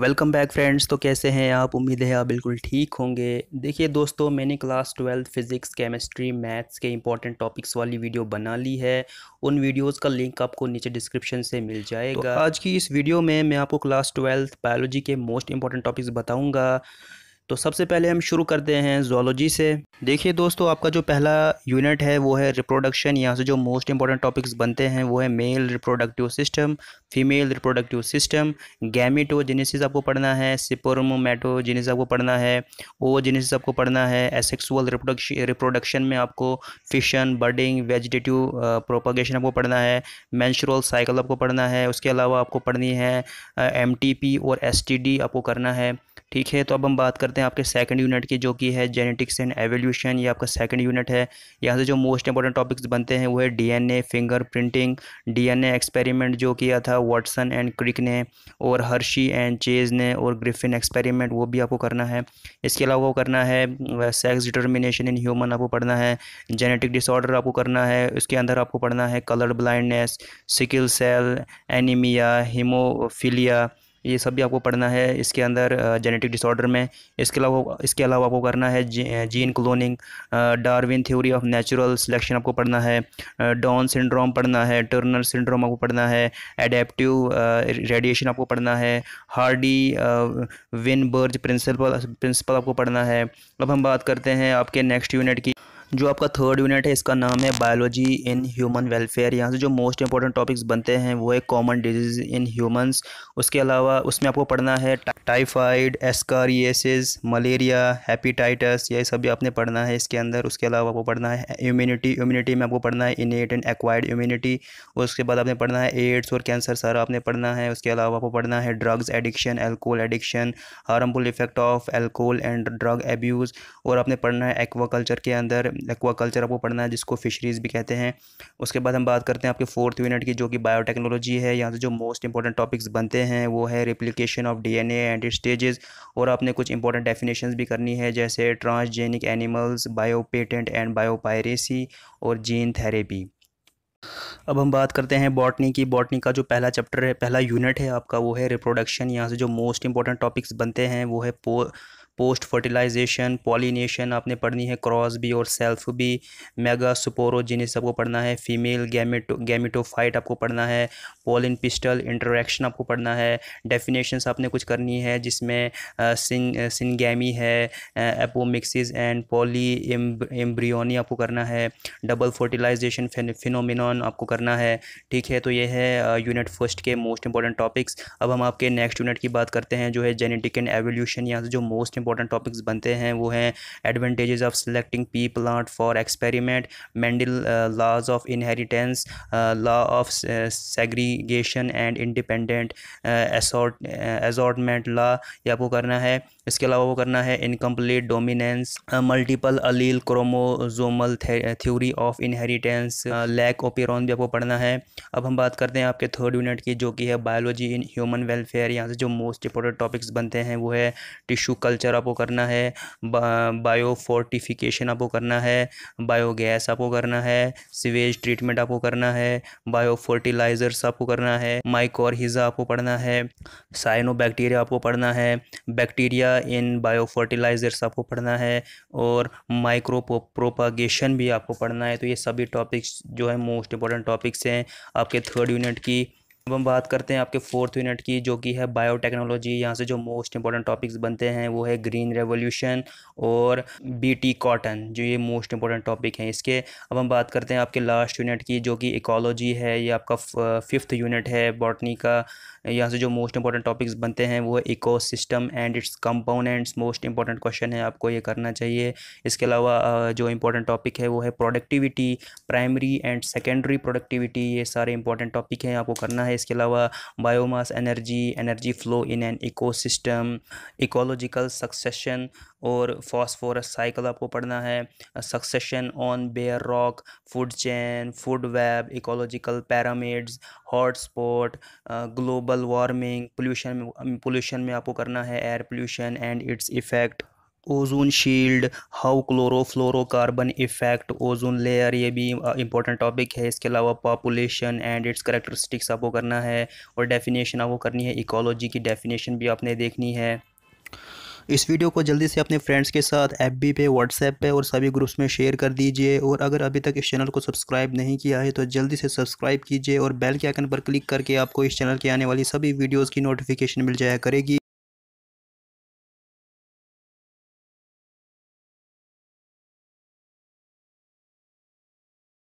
welcome back friends तो कैसे हैं आप उम्मीद है आप बिल्कुल ठीक होंगे देखिए दोस्तों मैंने class twelfth physics chemistry maths के इंपॉर्टेंट टॉपिक्स वाली वीडियो बना ली है उन वीडियोस का लिंक आपको नीचे डिस्क्रिप्शन से मिल जाएगा तो आज की इस वीडियो में मैं आपको क्लास ट्वेल्थ बायोलॉजी के मोस्ट इंपॉर्टेंट टॉपिक्स बताऊँगा तो सबसे पहले हम शुरू करते हैं जोलॉजी से देखिए दोस्तों आपका जो पहला यूनिट है वो है रिप्रोडक्शन यहाँ से जो मोस्ट इंपॉर्टेंट टॉपिक्स बनते हैं वो है male reproductive system female reproductive system गैमिटो गैमिटोजेनेसिस आपको पढ़ना है सिपोरमोमेटोजेनेसिस आपको पढ़ना है ओ ओजेनेसिस आपको पढ़ना है एसेक्सुअल रिप्रोडक्शन में आपको फिशन बर्डिंग वेजिटेटिव प्रोपोगेशन आपको पढ़ना है मैंशरल साइकिल आपको पढ़ना है उसके अलावा आपको पढ़नी है एम और एस आपको करना है ठीक है तो अब हम बात करते हैं आपके सेकंड यूनिट की जो कि है जेनेटिक्स एंड एवोल्यूशन ये आपका सेकंड यूनिट है यहाँ से जो मोस्ट इंपॉर्टेंट टॉपिक्स बनते हैं वो है DNA fingerprinting DNA experiment जो किया था वाटसन एंड क्रिक ने और हर्शी एंड चेज ने और ग्रिफिन एक्सपेरिमेंट वो भी आपको करना है इसके अलावा वो करना है सेक्स डिटर्मिनेशन इन ह्यूमन आपको पढ़ना है जेनेटिक डिसऑर्डर आपको करना है उसके अंदर आपको पढ़ना है colour blindness sickle cell anaemia haemophilia ये सब भी आपको पढ़ना है इसके अंदर जेनेटिक डिसऑर्डर में इसके अलावा इसके अलावा आपको करना है gene cloning Darwin theory of natural selection आपको पढ़ना है डॉन सिंड्रोम पढ़ना है टर्नर सिंड्रोम आपको पढ़ना है एडेप्टिव रेडिएशन आपको पढ़ना है हार्डी बर्ज प्रिंसिपल प्रिंसिपल आपको पढ़ना है अब हम बात करते हैं आपके नेक्स्ट यूनिट की जो आपका थर्ड यूनिट है इसका नाम है बायोलॉजी इन ह्यूमन वेलफेयर यहाँ से जो मोस्ट इंपॉर्टेंट टॉपिक्स बनते हैं वो है कॉमन डिजीज इन ह्यूमंस उसके अलावा उसमें आपको पढ़ना है टाइफाइड एस्कारियसिस मलेरिया हैपीटाइटस ये सब भी आपने पढ़ना है इसके अंदर उसके अलावा आपको पढ़ना है इम्यूनिटी इम्यूनिटी में आपको पढ़ना है इनेट एंड एक्वायर्ड इम्यूनिटी उसके बाद आपने पढ़ना है एड्स और कैंसर सारा आपने पढ़ना है उसके अलावा आपको पढ़ना है drugs addiction alcohol addiction harmful effect of alcohol and drug abuse और आपने पढ़ना है एक्वाकल्चर के अंदर एक्वा कल्चर आपको पढ़ना है जिसको फिशरीज़ भी कहते हैं उसके बाद हम बात करते हैं आपके फोर्थ यूनिट की जो कि बायोटेक्नोलॉजी है यहाँ से जो मोस्ट इंपॉर्टेंट टॉपिक्स बनते हैं वो है replication of D N and stages और आपने कुछ इंपॉर्टेंट डेफिनेशन भी करनी है जैसे transgenic animals biopatent and biopiracy और जीन थेरेपी अब हम बात करते हैं बॉटनी की बॉटनी का जो पहला चैप्टर है पहला यूनिट है आपका वो है रिप्रोडक्शन यहाँ से जो मोस्ट इंपॉर्टेंट टॉपिक्स बनते हैं वो है पो पोस्ट फर्टिलाइजेशन पॉलिनेशन आपने पढ़नी है क्रॉस भी और सेल्फ भी मेगा सुपोरो जिन्हें सबको पढ़ना है फीमेल गैमेटो गैमेटोफाइट आपको पढ़ना है पोलिन पिस्टल इंटरेक्शन आपको पढ़ना है डेफिनेशंस आपने कुछ करनी है जिसमें सिनगैमी है एपोमिक्सिस एंड पॉली एम्ब्रियोनी आपको करना है डबल फर्टिलाइजेशन फिनोमिन आपको करना है ठीक है तो ये है यूनिट फर्स्ट के मोस्ट इंपॉर्टेंट टॉपिक्स अब हम आपके नेक्स्ट यूनिट की बात करते हैं जो है जेनेटिक एंड एवोल्यूशन यहाँ से जो मोस्ट इंपॉर्टेंट टॉपिक्स बनते हैं वो हैं advantages of selecting pea plant for experiment Mendel laws of inheritance law of segregation and independent assortment law ये आपको करना है इसके अलावा वो करना है incomplete dominance multiple allele chromosomal theory of inheritance lac operon भी आपको पढ़ना है अब हम बात करते हैं आपके थर्ड यूनिट की जो कि है बायोलॉजी इन ह्यूमन वेलफेयर यहाँ से जो मोस्ट इंपॉर्टेंट टॉपिक्स बनते हैं वो है टिश्यू कल्चर कल्चर आपको करना है बायो फोर्टिफिकेशन आपको करना है बायोगैस आपको करना है सीवेज ट्रीटमेंट आपको करना है बायो फर्टिलाइजर्स आपको करना है माइकोर हिज़ा आपको पढ़ना है साइनो बैक्टीरिया आपको पढ़ना है बैक्टीरिया इन बायो फर्टिलाइजर्स आपको पढ़ना है और माइक्रो प्रोपागेशन भी आपको पढ़ना है तो ये सभी टॉपिक्स जो है मोस्ट इंपॉर्टेंट टॉपिक्स हैं आपके थर्ड यूनिट की अब हम बात करते हैं आपके फोर्थ यूनिट की जो कि है बायोटेक्नोलॉजी यहाँ से जो मोस्ट इंपॉर्टेंट टॉपिक्स बनते हैं वो है ग्रीन रेवोल्यूशन और बीटी कॉटन जो ये मोस्ट इंपॉर्टेंट टॉपिक हैं इसके अब हम बात करते हैं आपके लास्ट यूनिट की जो कि इकोलॉजी है ये आपका फिफ्थ यूनिट है बॉटनी का यहाँ से जो मोस्ट इंपॉर्टेंट टॉपिक्स बनते हैं वो है eco and its components most important question है आपको ये करना चाहिए इसके अलावा जो इंपॉर्टेंट टॉपिक है वो है productivity primary and secondary productivity ये सारे इंपॉर्टेंट टॉपिक हैं आपको करना है है इसके अलावा biomass energy energy flow in an ecosystem ecological succession और फॉस्फोरस साइकिल आपको पढ़ना है succession on bare rock food chain food web ecological pyramids hotspot global warming pollution pollution में आपको करना है air pollution and its effect ozone shield how chloro chlorofluorocarbon effect ozone layer ये भी इंपॉर्टेंट uh, टॉपिक है इसके अलावा population and it's characteristics आपको करना है और डेफिनेशन आपको करनी है इकोलॉजी की डेफिनेशन भी आपने देखनी है इस वीडियो को जल्दी से अपने फ्रेंड्स के साथ एफ बी पे व्हाट्सएप पे और सभी ग्रुप्स में शेयर कर दीजिए और अगर अभी तक इस चैनल को सब्सक्राइब नहीं किया है तो जल्दी से सब्सक्राइब कीजिए और बेल के आइकन पर क्लिक करके आपको इस चैनल की आने वाली सभी वीडियोज़ की नोटिफिकेशन मिल जाया करेगी